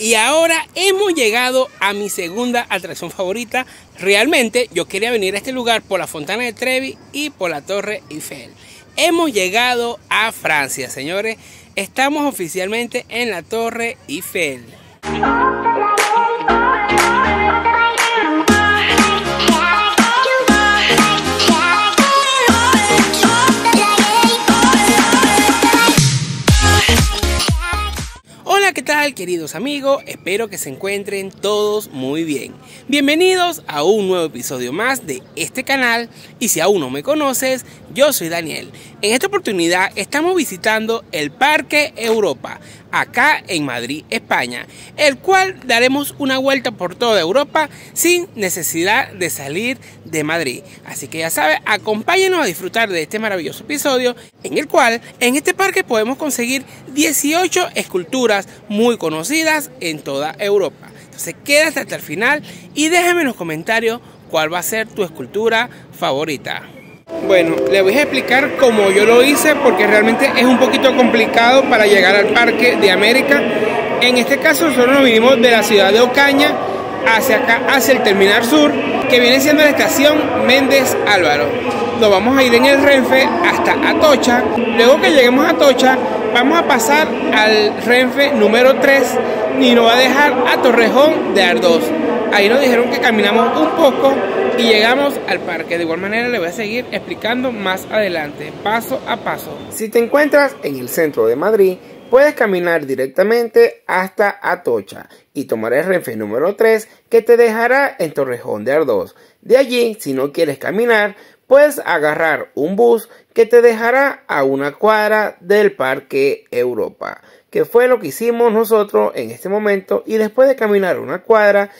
Y ahora hemos llegado a mi segunda atracción favorita. Realmente yo quería venir a este lugar por la Fontana de Trevi y por la Torre Eiffel. Hemos llegado a Francia, señores. Estamos oficialmente en la Torre Eiffel. tal queridos amigos? Espero que se encuentren todos muy bien. Bienvenidos a un nuevo episodio más de este canal y si aún no me conoces, yo soy Daniel en esta oportunidad estamos visitando el Parque Europa, acá en Madrid, España, el cual daremos una vuelta por toda Europa sin necesidad de salir de Madrid. Así que ya sabes, acompáñenos a disfrutar de este maravilloso episodio en el cual en este parque podemos conseguir 18 esculturas muy conocidas en toda Europa. Entonces quédate hasta el final y déjame en los comentarios cuál va a ser tu escultura favorita. Bueno, le voy a explicar cómo yo lo hice porque realmente es un poquito complicado para llegar al Parque de América. En este caso solo nos vinimos de la ciudad de Ocaña hacia acá, hacia el Terminal Sur, que viene siendo la estación Méndez Álvaro. Nos vamos a ir en el Renfe hasta Atocha. Luego que lleguemos a Atocha, vamos a pasar al Renfe número 3 y nos va a dejar a Torrejón de Ardós. Ahí nos dijeron que caminamos un poco llegamos al parque. De igual manera le voy a seguir explicando más adelante, paso a paso. Si te encuentras en el centro de Madrid, puedes caminar directamente hasta Atocha y tomar el renfe número 3 que te dejará en Torrejón de Ardós. De allí, si no quieres caminar, puedes agarrar un bus que te dejará a una cuadra del Parque Europa, que fue lo que hicimos nosotros en este momento y después de caminar una cuadra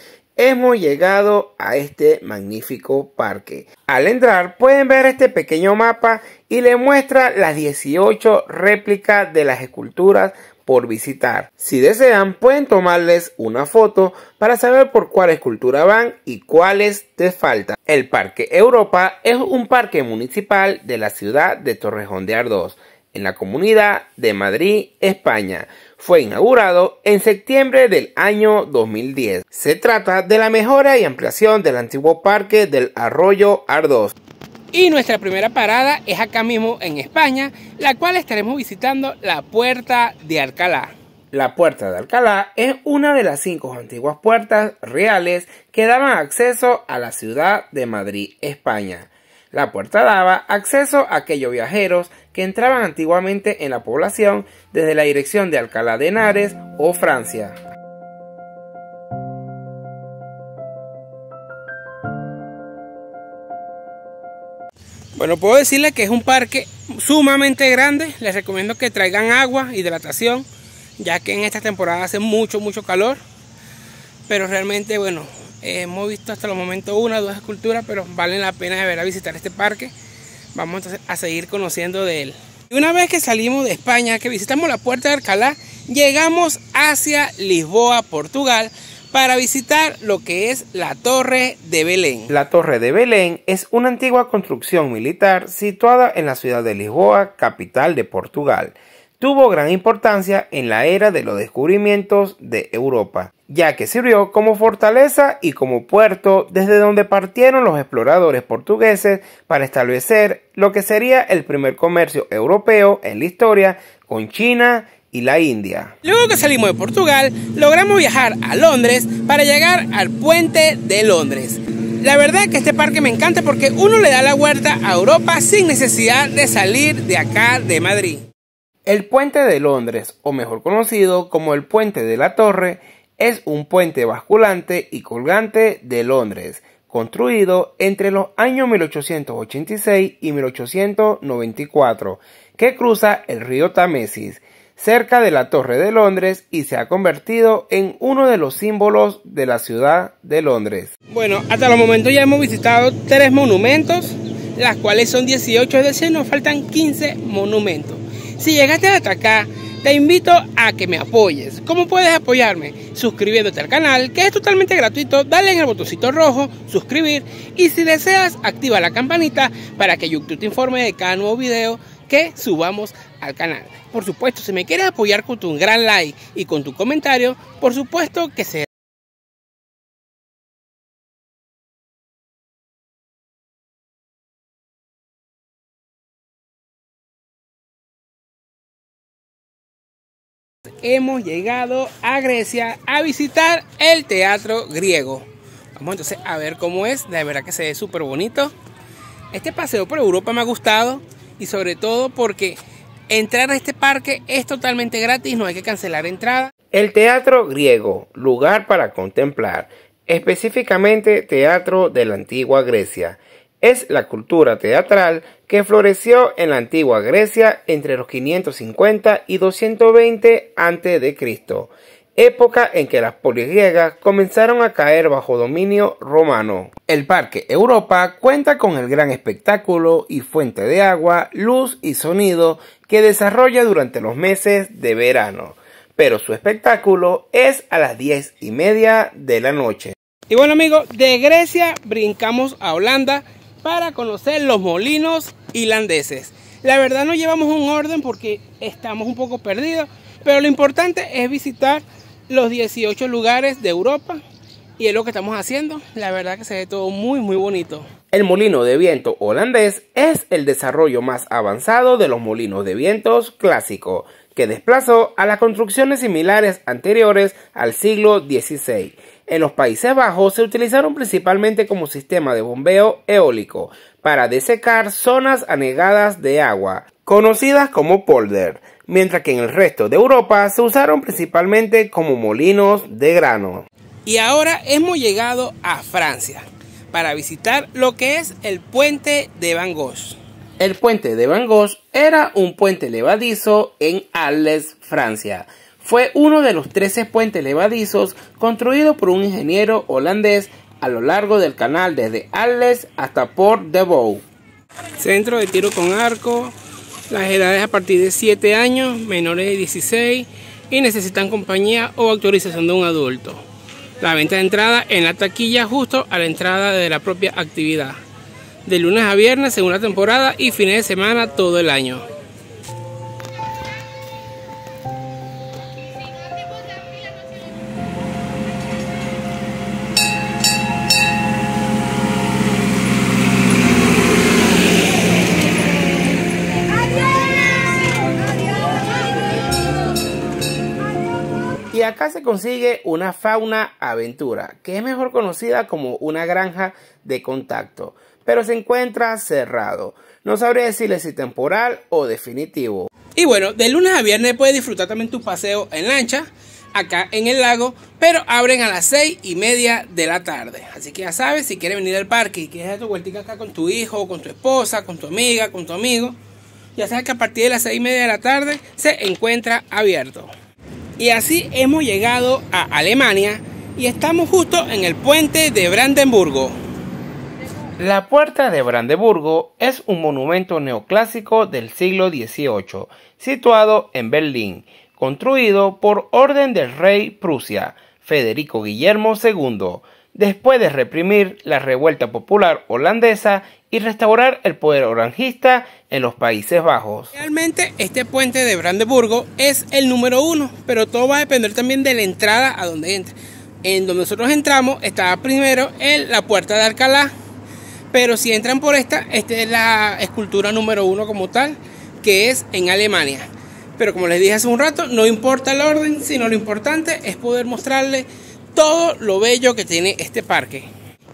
hemos llegado a este magnífico parque. Al entrar pueden ver este pequeño mapa y le muestra las 18 réplicas de las esculturas por visitar. Si desean pueden tomarles una foto para saber por cuál escultura van y cuáles te faltan. El Parque Europa es un parque municipal de la ciudad de Torrejón de Ardós, en la comunidad de Madrid, España fue inaugurado en septiembre del año 2010. Se trata de la mejora y ampliación del antiguo parque del arroyo Ardós. Y nuestra primera parada es acá mismo en España, la cual estaremos visitando la Puerta de Alcalá. La Puerta de Alcalá es una de las cinco antiguas puertas reales que daban acceso a la ciudad de Madrid, España. La puerta daba acceso a aquellos viajeros que entraban antiguamente en la población desde la dirección de Alcalá de Henares o Francia. Bueno, puedo decirles que es un parque sumamente grande. Les recomiendo que traigan agua, hidratación, ya que en esta temporada hace mucho, mucho calor. Pero realmente, bueno, hemos visto hasta los momentos una o dos esculturas, pero valen la pena de ver a visitar este parque vamos a seguir conociendo de él. Y una vez que salimos de España, que visitamos la puerta de Alcalá, llegamos hacia Lisboa, Portugal, para visitar lo que es la Torre de Belén. La Torre de Belén es una antigua construcción militar situada en la ciudad de Lisboa, capital de Portugal. Tuvo gran importancia en la era de los descubrimientos de Europa ya que sirvió como fortaleza y como puerto desde donde partieron los exploradores portugueses para establecer lo que sería el primer comercio europeo en la historia con China y la India. Luego que salimos de Portugal, logramos viajar a Londres para llegar al puente de Londres. La verdad que este parque me encanta porque uno le da la vuelta a Europa sin necesidad de salir de acá de Madrid. El puente de Londres, o mejor conocido como el puente de la Torre, es un puente basculante y colgante de Londres, construido entre los años 1886 y 1894, que cruza el río Támesis cerca de la Torre de Londres y se ha convertido en uno de los símbolos de la ciudad de Londres. Bueno, hasta el momento ya hemos visitado tres monumentos, las cuales son 18, de decir, nos faltan 15 monumentos. Si llegaste hasta acá, te invito a que me apoyes. ¿Cómo puedes apoyarme? Suscribiéndote al canal, que es totalmente gratuito, dale en el botoncito rojo, suscribir y si deseas activa la campanita para que YouTube te informe de cada nuevo video que subamos al canal. Por supuesto, si me quieres apoyar con tu gran like y con tu comentario, por supuesto que se... hemos llegado a Grecia a visitar el teatro griego. Vamos entonces a ver cómo es, de verdad que se ve súper bonito. Este paseo por Europa me ha gustado y sobre todo porque entrar a este parque es totalmente gratis, no hay que cancelar entrada. El teatro griego, lugar para contemplar, específicamente teatro de la antigua Grecia es la cultura teatral que floreció en la antigua Grecia entre los 550 y 220 a.C., época en que las poligriegas comenzaron a caer bajo dominio romano. El Parque Europa cuenta con el gran espectáculo y fuente de agua, luz y sonido que desarrolla durante los meses de verano, pero su espectáculo es a las 10 y media de la noche. Y bueno amigos, de Grecia brincamos a Holanda para conocer los molinos irlandeses. La verdad no llevamos un orden porque estamos un poco perdidos, pero lo importante es visitar los 18 lugares de Europa y es lo que estamos haciendo. La verdad que se ve todo muy muy bonito. El molino de viento holandés es el desarrollo más avanzado de los molinos de vientos clásico, que desplazó a las construcciones similares anteriores al siglo XVI en los Países Bajos se utilizaron principalmente como sistema de bombeo eólico para desecar zonas anegadas de agua, conocidas como polder, mientras que en el resto de Europa se usaron principalmente como molinos de grano. Y ahora hemos llegado a Francia para visitar lo que es el puente de Van Gogh. El puente de Van Gogh era un puente levadizo en Arles, Francia, fue uno de los 13 puentes levadizos construidos por un ingeniero holandés a lo largo del canal desde Arles hasta Port de Bow. Centro de tiro con arco, las edades a partir de 7 años, menores de 16 y necesitan compañía o autorización de un adulto. La venta de entrada en la taquilla justo a la entrada de la propia actividad. De lunes a viernes según la temporada y fines de semana todo el año. Y acá se consigue una fauna aventura, que es mejor conocida como una granja de contacto, pero se encuentra cerrado. No sabré decirle si temporal o definitivo. Y bueno, de lunes a viernes puedes disfrutar también tu paseo en lancha, acá en el lago, pero abren a las seis y media de la tarde. Así que ya sabes, si quieres venir al parque y quieres hacer tu vueltica acá con tu hijo, con tu esposa, con tu amiga, con tu amigo, ya sabes que a partir de las seis y media de la tarde se encuentra abierto. Y así hemos llegado a Alemania y estamos justo en el puente de Brandenburgo. La Puerta de Brandenburgo es un monumento neoclásico del siglo XVIII, situado en Berlín, construido por orden del rey Prusia, Federico Guillermo II, después de reprimir la revuelta popular holandesa y restaurar el poder orangista en los Países Bajos. Realmente este puente de Brandeburgo es el número uno, pero todo va a depender también de la entrada a donde entre. En donde nosotros entramos estaba primero la puerta de Alcalá, pero si entran por esta, esta es la escultura número uno como tal, que es en Alemania. Pero como les dije hace un rato, no importa el orden, sino lo importante es poder mostrarles todo lo bello que tiene este parque.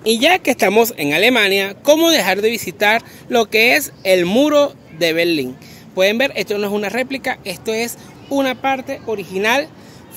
Y ya que estamos en Alemania, ¿cómo dejar de visitar lo que es el muro de Berlín? Pueden ver, esto no es una réplica, esto es una parte original.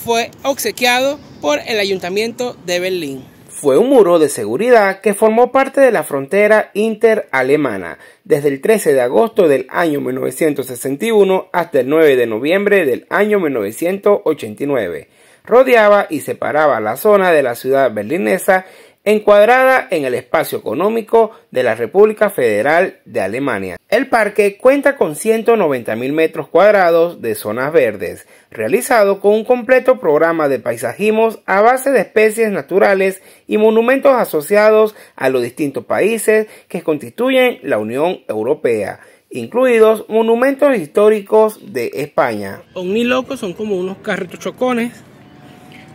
Fue obsequiado por el Ayuntamiento de Berlín. Fue un muro de seguridad que formó parte de la frontera interalemana desde el 13 de agosto del año 1961 hasta el 9 de noviembre del año 1989 rodeaba y separaba la zona de la ciudad berlinesa encuadrada en el espacio económico de la República Federal de Alemania. El parque cuenta con 190.000 metros cuadrados de zonas verdes, realizado con un completo programa de paisajismos a base de especies naturales y monumentos asociados a los distintos países que constituyen la Unión Europea incluidos monumentos históricos de España. Omnilocos son como unos carritos chocones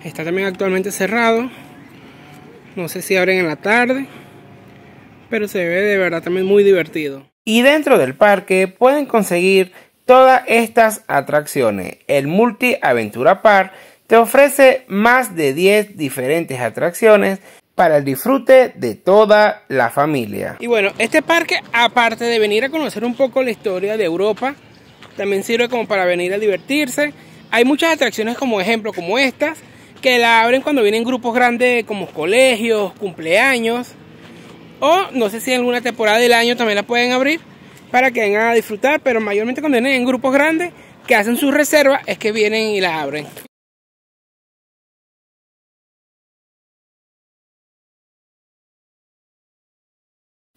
Está también actualmente cerrado. No sé si abren en la tarde, pero se ve de verdad también muy divertido. Y dentro del parque pueden conseguir todas estas atracciones. El Multi Aventura Park te ofrece más de 10 diferentes atracciones para el disfrute de toda la familia. Y bueno, este parque, aparte de venir a conocer un poco la historia de Europa, también sirve como para venir a divertirse. Hay muchas atracciones como ejemplo, como estas, que la abren cuando vienen grupos grandes como colegios, cumpleaños, o no sé si en alguna temporada del año también la pueden abrir para que vengan a disfrutar, pero mayormente cuando vienen en grupos grandes que hacen sus reserva, es que vienen y la abren.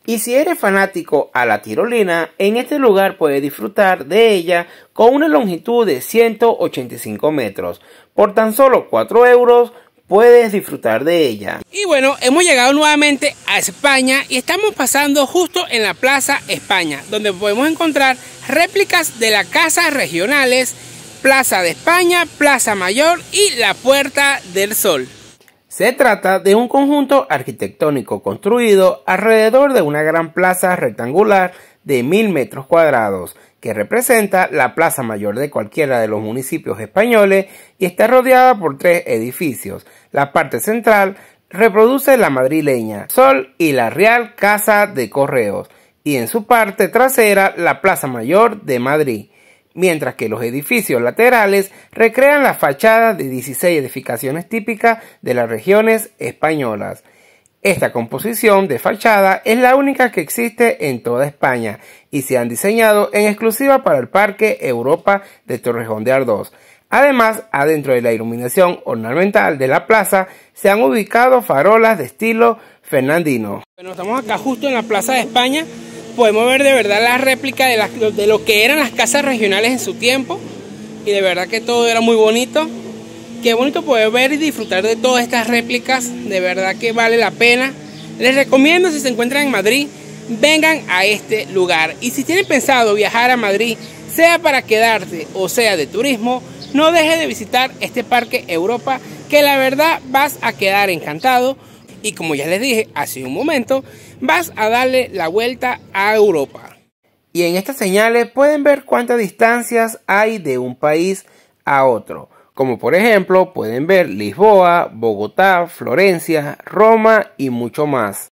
Y si eres fanático a la tirolina, en este lugar puedes disfrutar de ella con una longitud de 185 metros. Por tan solo 4 euros puedes disfrutar de ella. Y bueno, hemos llegado nuevamente a España y estamos pasando justo en la Plaza España, donde podemos encontrar réplicas de las casas regionales, Plaza de España, Plaza Mayor y la Puerta del Sol. Se trata de un conjunto arquitectónico construido alrededor de una gran plaza rectangular de mil metros cuadrados, que representa la plaza mayor de cualquiera de los municipios españoles y está rodeada por tres edificios. La parte central reproduce la madrileña, Sol y la Real Casa de Correos, y en su parte trasera la Plaza Mayor de Madrid mientras que los edificios laterales recrean la fachada de 16 edificaciones típicas de las regiones españolas. Esta composición de fachada es la única que existe en toda España y se han diseñado en exclusiva para el Parque Europa de Torrejón de Ardós. Además, adentro de la iluminación ornamental de la plaza se han ubicado farolas de estilo fernandino. Bueno, estamos acá justo en la Plaza de España podemos ver de verdad la réplica de, de lo que eran las casas regionales en su tiempo. Y de verdad que todo era muy bonito. Qué bonito poder ver y disfrutar de todas estas réplicas. De verdad que vale la pena. Les recomiendo si se encuentran en Madrid, vengan a este lugar. Y si tienen pensado viajar a Madrid, sea para quedarte o sea de turismo, no deje de visitar este Parque Europa, que la verdad vas a quedar encantado y como ya les dije hace un momento, vas a darle la vuelta a Europa. Y en estas señales pueden ver cuántas distancias hay de un país a otro, como por ejemplo pueden ver Lisboa, Bogotá, Florencia, Roma y mucho más.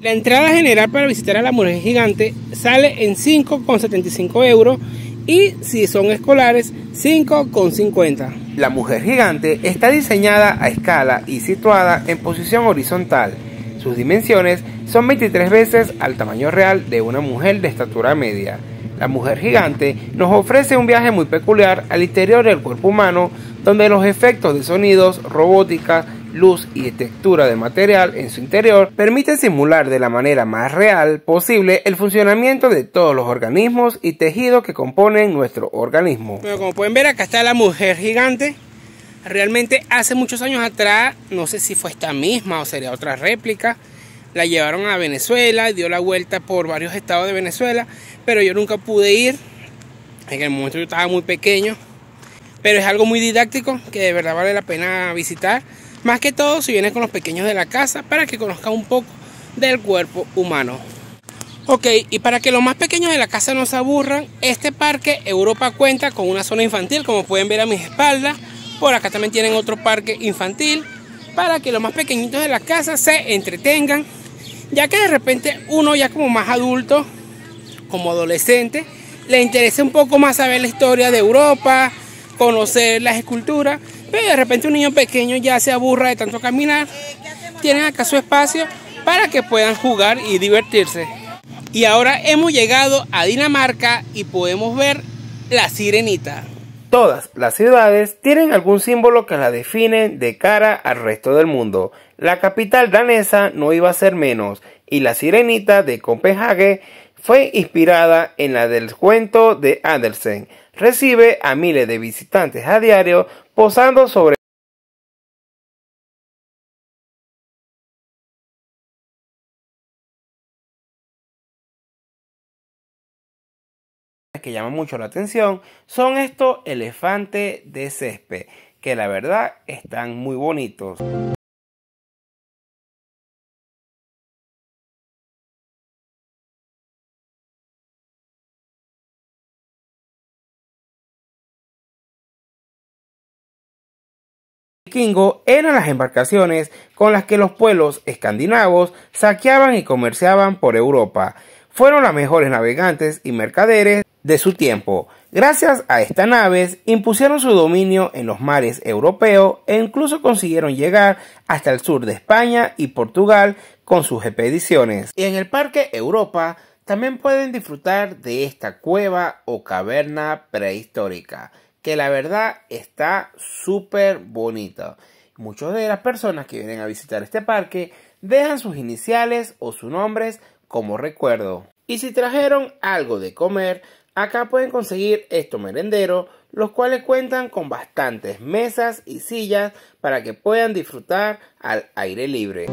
La entrada general para visitar a la mujer gigante sale en 5,75 euros y si son escolares 5,50. La mujer gigante está diseñada a escala y situada en posición horizontal. Sus dimensiones son 23 veces al tamaño real de una mujer de estatura media. La mujer gigante nos ofrece un viaje muy peculiar al interior del cuerpo humano donde los efectos de sonidos, robótica, luz y textura de material en su interior permiten simular de la manera más real posible el funcionamiento de todos los organismos y tejidos que componen nuestro organismo. como pueden ver acá está la mujer gigante. Realmente hace muchos años atrás, no sé si fue esta misma o sería otra réplica, la llevaron a Venezuela, dio la vuelta por varios estados de Venezuela, pero yo nunca pude ir. En el momento yo estaba muy pequeño, pero es algo muy didáctico que de verdad vale la pena visitar. Más que todo si viene con los pequeños de la casa para que conozca un poco del cuerpo humano. Ok, y para que los más pequeños de la casa no se aburran, este parque Europa cuenta con una zona infantil, como pueden ver a mis espaldas. Por acá también tienen otro parque infantil para que los más pequeñitos de la casa se entretengan, ya que de repente uno ya como más adulto, como adolescente, le interesa un poco más saber la historia de Europa, conocer las esculturas ...pero de repente un niño pequeño ya se aburra de tanto caminar. Tienen acá su espacio para que puedan jugar y divertirse. Y ahora hemos llegado a Dinamarca y podemos ver la sirenita. Todas las ciudades tienen algún símbolo que la define de cara al resto del mundo. La capital danesa no iba a ser menos y la sirenita de Copenhague fue inspirada en la del cuento de Andersen. Recibe a miles de visitantes a diario posando sobre que llama mucho la atención son estos elefantes de césped, que la verdad están muy bonitos. Kingo eran las embarcaciones con las que los pueblos escandinavos saqueaban y comerciaban por Europa. Fueron las mejores navegantes y mercaderes de su tiempo. Gracias a estas naves impusieron su dominio en los mares europeos e incluso consiguieron llegar hasta el sur de España y Portugal con sus expediciones. Y en el Parque Europa también pueden disfrutar de esta cueva o caverna prehistórica que la verdad está súper bonita. Muchas de las personas que vienen a visitar este parque dejan sus iniciales o sus nombres como recuerdo. Y si trajeron algo de comer, acá pueden conseguir estos merenderos, los cuales cuentan con bastantes mesas y sillas para que puedan disfrutar al aire libre.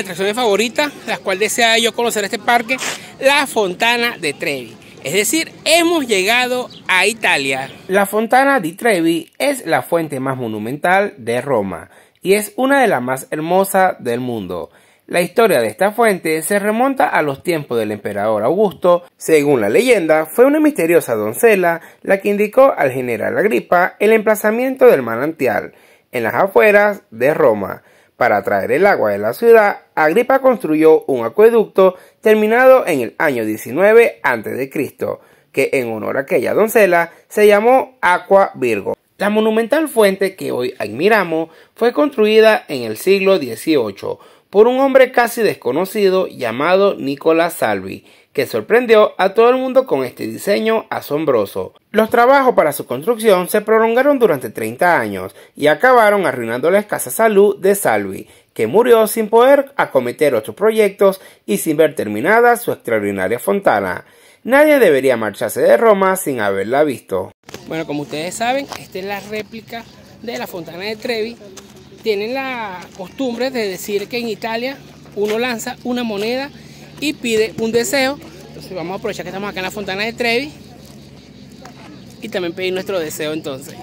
atracciones favoritas, las cuales desea yo conocer este parque, la Fontana de Trevi. Es decir, hemos llegado a Italia. La Fontana di Trevi es la fuente más monumental de Roma y es una de las más hermosas del mundo. La historia de esta fuente se remonta a los tiempos del emperador Augusto. Según la leyenda, fue una misteriosa doncella la que indicó al general Agripa el emplazamiento del manantial en las afueras de Roma. Para traer el agua de la ciudad, Agripa construyó un acueducto terminado en el año 19 a.C., que en honor a aquella doncella se llamó Aqua Virgo. La monumental fuente que hoy admiramos fue construida en el siglo XVIII por un hombre casi desconocido llamado Nicolás Salvi, que sorprendió a todo el mundo con este diseño asombroso. Los trabajos para su construcción se prolongaron durante 30 años y acabaron arruinando la escasa salud de Salvi, que murió sin poder acometer otros proyectos y sin ver terminada su extraordinaria fontana. Nadie debería marcharse de Roma sin haberla visto. Bueno, como ustedes saben, esta es la réplica de la fontana de Trevi. Tienen la costumbre de decir que en Italia uno lanza una moneda y pide un deseo. Entonces vamos a aprovechar que estamos acá en la Fontana de Trevi y también pedir nuestro deseo entonces.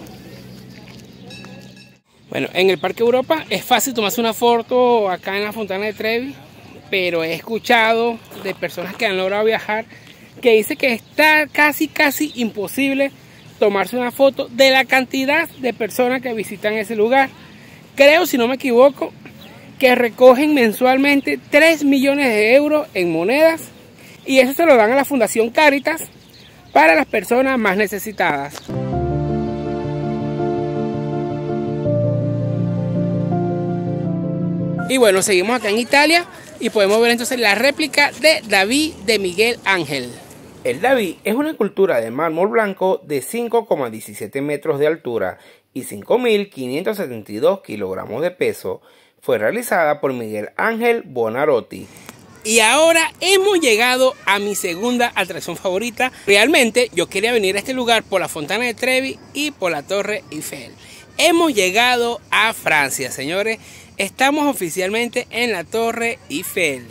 Bueno, en el Parque Europa es fácil tomarse una foto acá en la Fontana de Trevi, pero he escuchado de personas que han logrado viajar que dice que está casi casi imposible tomarse una foto de la cantidad de personas que visitan ese lugar. Creo, si no me equivoco, que recogen mensualmente 3 millones de euros en monedas y eso se lo dan a la Fundación Caritas para las personas más necesitadas. Y bueno, seguimos acá en Italia y podemos ver entonces la réplica de David de Miguel Ángel. El David es una escultura de mármol blanco de 5,17 metros de altura y 5.572 kilogramos de peso fue realizada por Miguel Ángel Bonarotti. Y ahora hemos llegado a mi segunda atracción favorita. Realmente yo quería venir a este lugar por la Fontana de Trevi y por la Torre Eiffel. Hemos llegado a Francia, señores. Estamos oficialmente en la Torre Eiffel.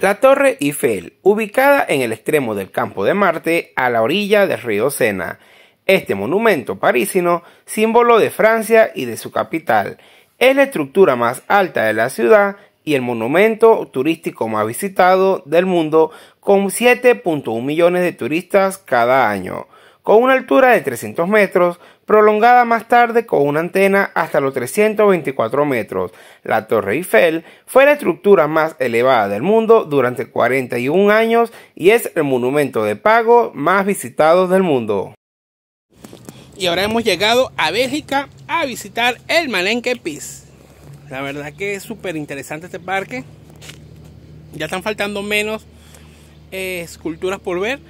La Torre Eiffel, ubicada en el extremo del campo de Marte, a la orilla del río Sena. Este monumento parisino, símbolo de Francia y de su capital, es la estructura más alta de la ciudad y el monumento turístico más visitado del mundo con 7.1 millones de turistas cada año, con una altura de 300 metros, prolongada más tarde con una antena hasta los 324 metros. La Torre Eiffel fue la estructura más elevada del mundo durante 41 años y es el monumento de pago más visitado del mundo. Y ahora hemos llegado a Bélgica a visitar el Malenque Pis. La verdad que es súper interesante este parque. Ya están faltando menos eh, esculturas por ver.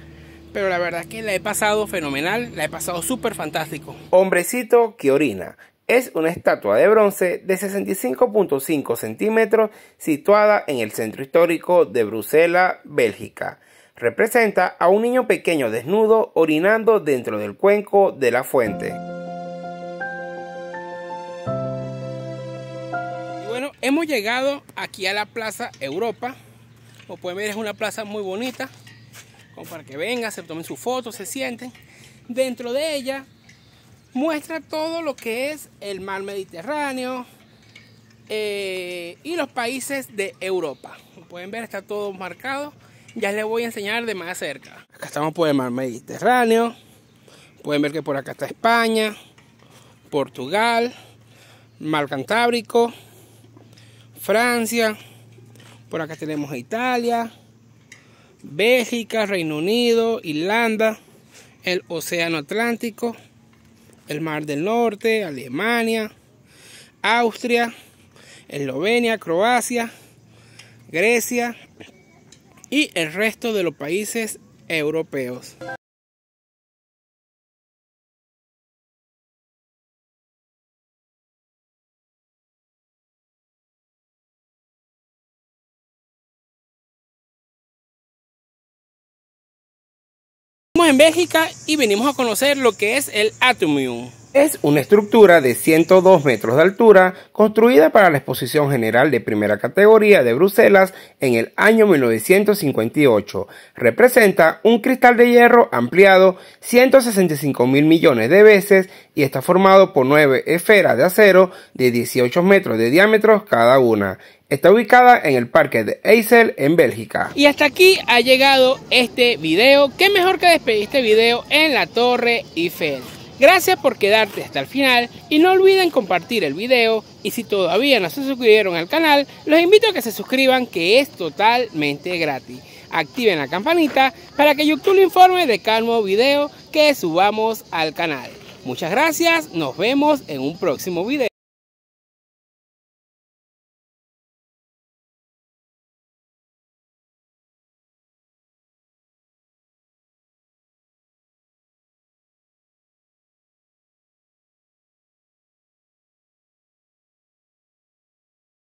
Pero la verdad que la he pasado fenomenal, la he pasado súper fantástico. Hombrecito que orina. Es una estatua de bronce de 65.5 centímetros situada en el centro histórico de Bruselas, Bélgica representa a un niño pequeño desnudo orinando dentro del cuenco de la fuente. bueno, hemos llegado aquí a la Plaza Europa. Como pueden ver es una plaza muy bonita, como para que vengan, se tomen sus fotos, se sienten. Dentro de ella muestra todo lo que es el mar Mediterráneo eh, y los países de Europa. Como pueden ver está todo marcado ya les voy a enseñar de más cerca. Acá estamos por el mar Mediterráneo. Pueden ver que por acá está España, Portugal, Mar Cantábrico, Francia. Por acá tenemos Italia, Bélgica, Reino Unido, Irlanda, el Océano Atlántico, el Mar del Norte, Alemania, Austria, Eslovenia, Croacia, Grecia, y el resto de los países europeos. en Bélgica y venimos a conocer lo que es el Atomium. Es una estructura de 102 metros de altura construida para la Exposición General de Primera Categoría de Bruselas en el año 1958. Representa un cristal de hierro ampliado 165 mil millones de veces y está formado por nueve esferas de acero de 18 metros de diámetro cada una. Está ubicada en el parque de Eisel en Bélgica. Y hasta aquí ha llegado este video. ¿Qué mejor que despedir este video en la Torre Eiffel? Gracias por quedarte hasta el final y no olviden compartir el video y si todavía no se suscribieron al canal, los invito a que se suscriban que es totalmente gratis. Activen la campanita para que YouTube le informe de cada nuevo video que subamos al canal. Muchas gracias, nos vemos en un próximo video.